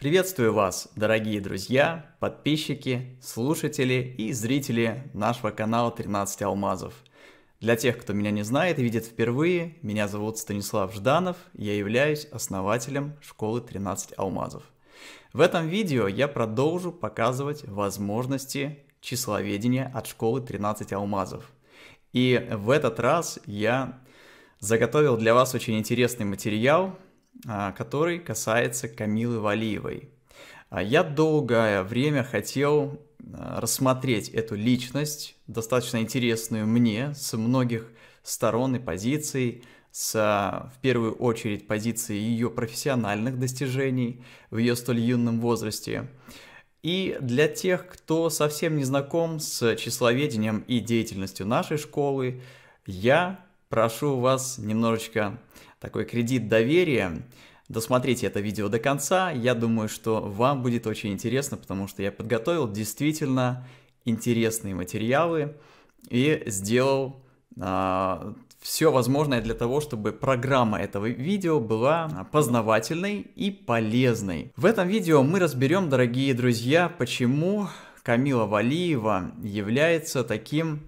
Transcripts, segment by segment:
Приветствую вас, дорогие друзья, подписчики, слушатели и зрители нашего канала 13 Алмазов. Для тех, кто меня не знает и видит впервые, меня зовут Станислав Жданов, я являюсь основателем школы 13 Алмазов. В этом видео я продолжу показывать возможности числоведения от школы 13 Алмазов. И в этот раз я заготовил для вас очень интересный материал – а, который касается Камилы Валиевой. А, я долгое время хотел а, рассмотреть эту личность, достаточно интересную мне, с многих сторон и позиций, с, в первую очередь, позиции ее профессиональных достижений в ее столь юном возрасте. И для тех, кто совсем не знаком с числоведением и деятельностью нашей школы, я прошу вас немножечко такой кредит доверия. Досмотрите это видео до конца. Я думаю, что вам будет очень интересно, потому что я подготовил действительно интересные материалы и сделал э, а, все возможное для того, чтобы программа этого видео была познавательной и полезной. В этом видео мы разберем, дорогие друзья, почему Камила Валиева является таким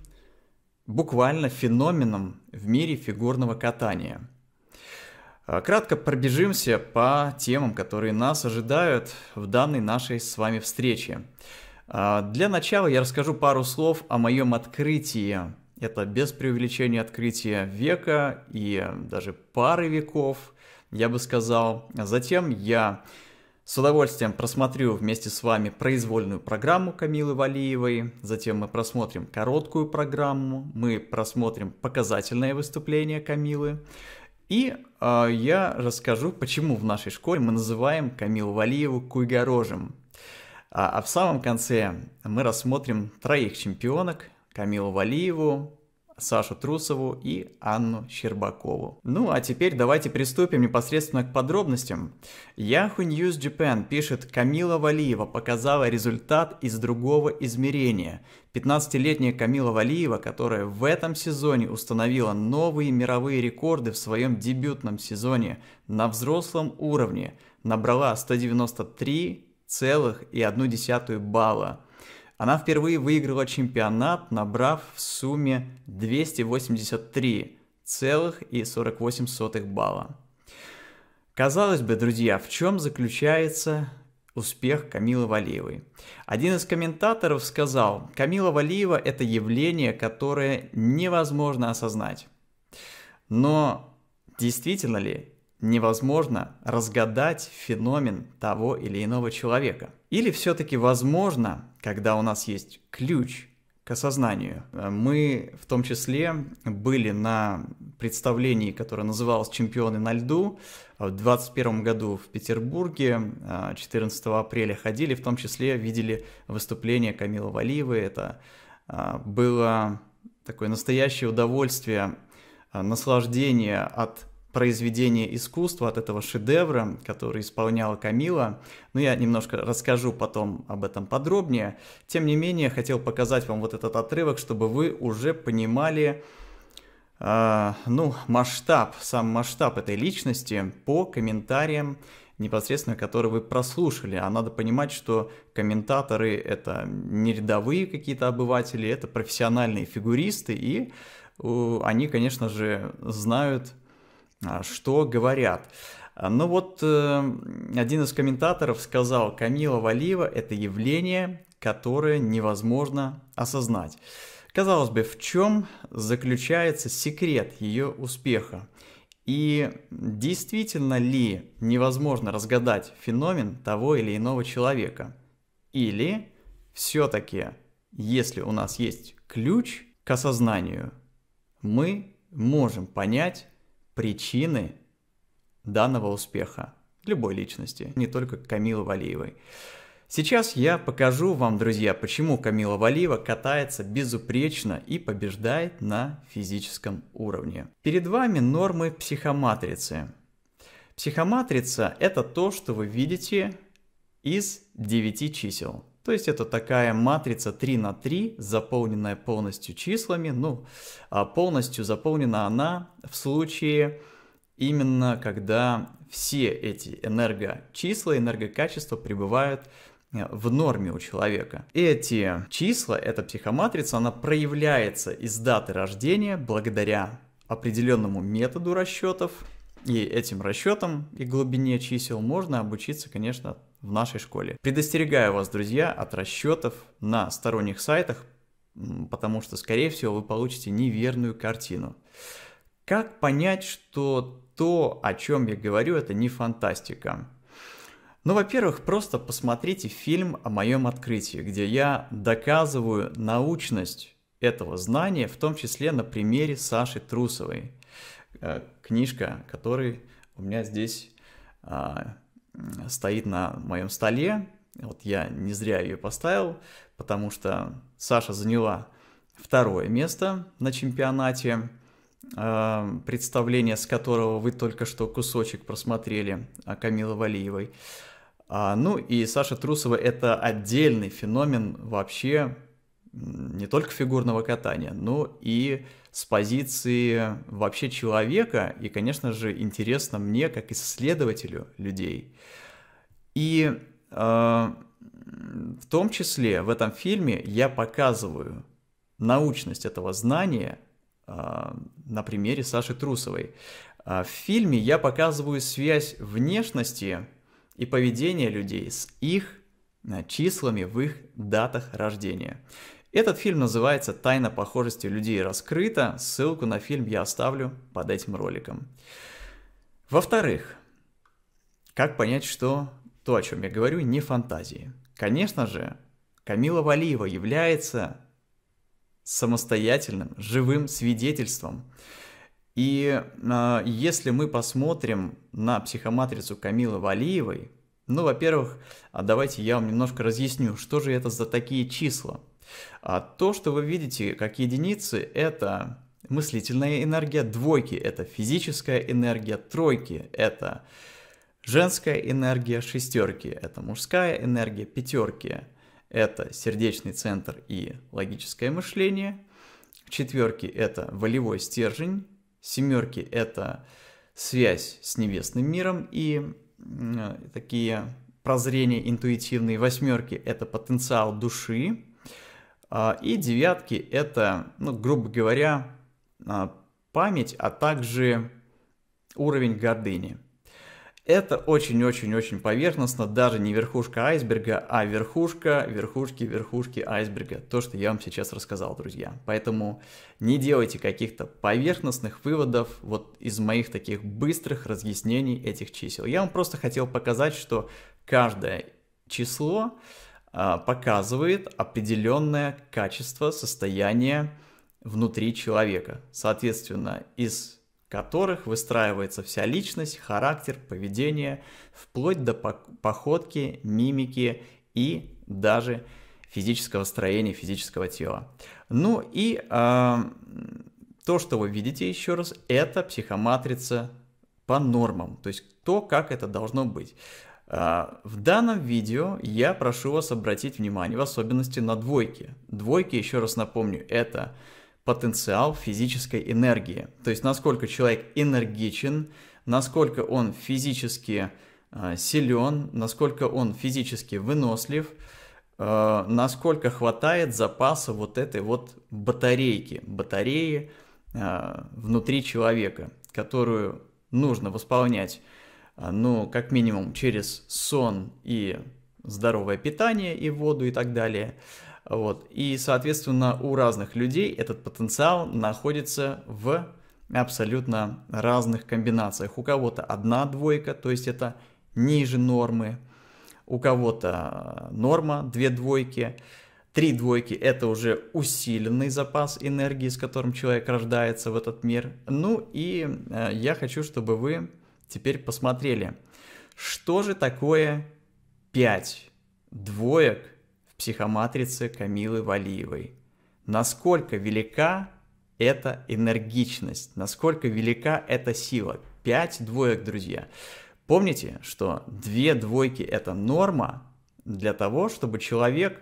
буквально феноменом в мире фигурного катания. А, кратко пробежимся по темам, которые нас ожидают в данной нашей с вами встрече. А, для начала я расскажу пару слов о моем открытии. Это без преувеличения открытие века и даже пары веков, я бы сказал. Затем я с удовольствием просмотрю вместе с вами произвольную программу Камилы Валиевой, затем мы просмотрим короткую программу, мы просмотрим показательное выступление Камилы, и э, я расскажу, почему в нашей школе мы называем Камилу Валиеву куйгорожем. А, а в самом конце мы рассмотрим троих чемпионок, Камилу Валиеву, Сашу Трусову и Анну Щербакову. Ну а теперь давайте приступим непосредственно к подробностям. Yahoo News Japan пишет, Камила Валиева показала результат из другого измерения. 15-летняя Камила Валиева, которая в этом сезоне установила новые мировые рекорды в своем дебютном сезоне на взрослом уровне, набрала 193,1 балла. Она впервые выиграла чемпионат, набрав в сумме 283,48 балла. Казалось бы, друзья, в чем заключается успех Камилы Валиевой? Один из комментаторов сказал, Камила Валиева – это явление, которое невозможно осознать. Но действительно ли невозможно разгадать феномен того или иного человека. Или все-таки возможно, когда у нас есть ключ к осознанию. Мы в том числе были на представлении, которое называлось «Чемпионы на льду», в 21 году в Петербурге, 14 а, апреля ходили, в том числе видели выступление Камилы Валивы. Это а, было такое настоящее удовольствие, а, наслаждение от произведение искусства, от этого шедевра, который исполняла Камила. Но я немножко расскажу потом об этом подробнее. Тем не менее, хотел показать вам вот этот отрывок, чтобы вы уже понимали, э, ну, масштаб, сам масштаб этой личности по комментариям непосредственно которые вы прослушали. А надо понимать, что комментаторы это не рядовые какие-то обыватели, это профессиональные фигуристы, и они, конечно же, знают а, что говорят. А, ну вот э, один из комментаторов сказал, Камила Валиева – это явление, которое невозможно осознать. Казалось бы, в чем заключается секрет ее успеха? И действительно ли невозможно разгадать феномен того или иного человека? Или все-таки, если у нас есть ключ к осознанию, мы можем понять, причины данного успеха любой личности, не только Камилы Валиевой. Сейчас я покажу вам, друзья, почему Камила Валиева катается безупречно и побеждает на физическом уровне. Перед вами нормы психоматрицы. Психоматрица – это то, что вы видите из 9 чисел. То есть это такая матрица 3 на 3, заполненная полностью числами. Ну, а полностью заполнена она в случае именно когда все эти энергочисла, энергокачества пребывают э, в норме у человека. Эти числа, эта психоматрица, она проявляется из даты рождения благодаря определенному методу расчетов. И этим расчетам и глубине чисел можно обучиться, конечно, в нашей школе. Предостерегаю вас, друзья, от расчетов на сторонних сайтах, потому что, скорее всего, вы получите неверную картину. Как понять, что то, о чем я говорю, это не фантастика? Ну, во-первых, просто посмотрите фильм о моем открытии, где я доказываю научность этого знания, в том числе на примере Саши Трусовой. Э, книжка, которой у меня здесь а, стоит на моем столе. Вот я не зря ее поставил, потому что Саша заняла второе место на чемпионате, э, представление с которого вы только что кусочек просмотрели Камилы Валиевой. А, ну и Саша Трусова – это отдельный феномен вообще не только фигурного катания, но и с позиции вообще человека и, конечно же, интересно мне как исследователю людей. И э, в том числе в этом фильме я показываю научность этого знания э, на примере Саши Трусовой. Э, в фильме я показываю связь внешности и поведения людей с их э, числами в их датах рождения. Этот фильм называется «Тайна похожести людей раскрыта». Ссылку на фильм я оставлю под этим роликом. Во-вторых, как понять, что то, о чем я говорю, не фантазии? Конечно же, Камила Валиева является самостоятельным, живым свидетельством. И э, если мы посмотрим на психоматрицу Камилы Валиевой, ну, во-первых, а давайте я вам немножко разъясню, что же это за такие числа. А то, что вы видите как единицы, это мыслительная энергия, двойки – это физическая энергия, тройки – это женская энергия, шестерки – это мужская энергия, пятерки – это сердечный центр и логическое мышление, четверки – это волевой стержень, семерки – это связь с небесным миром и такие прозрения интуитивные, восьмерки – это потенциал души, а, и девятки — это, ну, грубо говоря, а, память, а также уровень гордыни. Это очень-очень-очень поверхностно, даже не верхушка айсберга, а верхушка, верхушки, верхушки айсберга. То, что я вам сейчас рассказал, друзья. Поэтому не делайте каких-то поверхностных выводов вот из моих таких быстрых разъяснений этих чисел. Я вам просто хотел показать, что каждое число а, показывает определенное качество состояния внутри человека, соответственно, из которых выстраивается вся личность, характер, поведение, вплоть до походки, мимики и даже физического строения, физического тела. Ну и э, то, что вы видите еще раз, это психоматрица по нормам, то есть то, как это должно быть. А, в данном видео я прошу вас обратить внимание, в особенности на двойки. Двойки, еще раз напомню, это потенциал физической энергии. То есть насколько человек энергичен, насколько он физически а, силен, насколько он физически вынослив, а, насколько хватает запаса вот этой вот батарейки, батареи внутри человека, которую нужно восполнять ну, как минимум через сон и здоровое питание и воду и так далее. Вот. И, соответственно, у разных людей этот потенциал находится в абсолютно разных комбинациях. У кого-то одна двойка, то есть это ниже нормы, у кого-то э, норма, две двойки, три двойки – это уже усиленный запас энергии, с которым человек рождается в этот мир. Ну и э, я хочу, чтобы вы Теперь посмотрели, что же такое 5 двоек в психоматрице Камилы Валиевой. Насколько велика эта энергичность, насколько велика эта сила. 5 двоек, друзья. Помните, что две двойки – это норма для того, чтобы человек,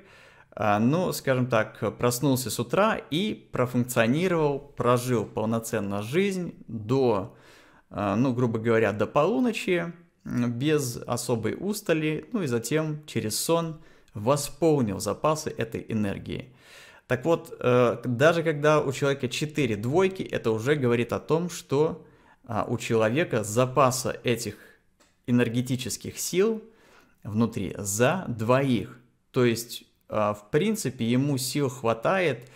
а, ну, скажем так, проснулся с утра и профункционировал, прожил полноценно жизнь до а, ну, грубо говоря, до полуночи, без особой устали, ну и затем через сон восполнил запасы этой энергии. Так вот, э, даже когда у человека 4 двойки, это уже говорит о том, что а, у человека запаса этих энергетических сил внутри за двоих. То есть, а, в принципе, ему сил хватает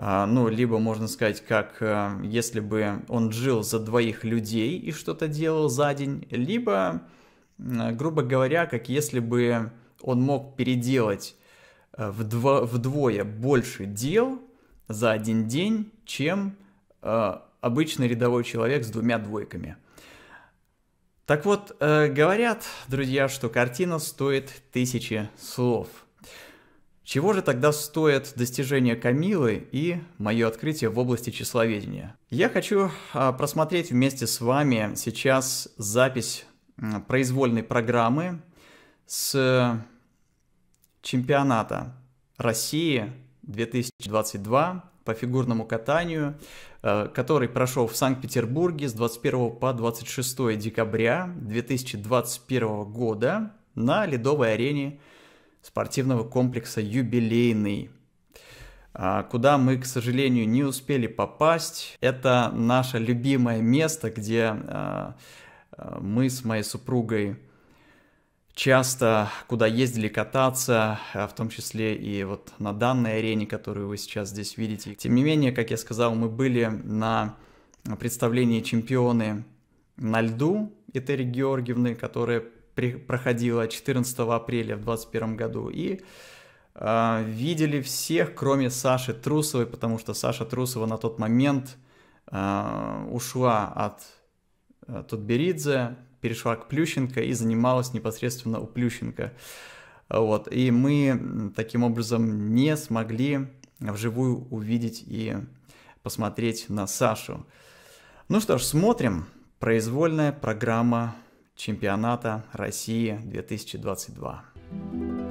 а, ну, либо можно сказать, как э, если бы он жил за двоих людей и что-то делал за день, либо, э, грубо говоря, как если бы он мог переделать э, вдво вдвое больше дел за один день, чем обычный рядовой человек с двумя двойками. Так вот, говорят, друзья, что картина стоит тысячи слов – чего же тогда стоят достижения Камилы и мое открытие в области числоведения? Я хочу а, просмотреть вместе с вами сейчас запись произвольной программы с чемпионата России 2022 по фигурному катанию, э, который прошел в Санкт-Петербурге с 21 по 26 декабря 2021 года на ледовой арене спортивного комплекса «Юбилейный», а, куда мы, к сожалению, не успели попасть. Это наше любимое место, где а, а, мы с моей супругой часто куда ездили кататься, в том числе и вот на данной арене, которую вы сейчас здесь видите. Тем не менее, как я сказал, мы были на представлении чемпионы на льду Этери Георгиевны, которая проходила 14 апреля в 2021 году. И э, видели всех, кроме Саши Трусовой, потому что Саша Трусова на тот момент э, ушла от э, Тутберидзе, перешла к Плющенко и занималась непосредственно у Плющенко. Вот. И мы таким образом не смогли вживую увидеть и посмотреть на Сашу. Ну что ж, смотрим. Произвольная программа чемпионата России 2022.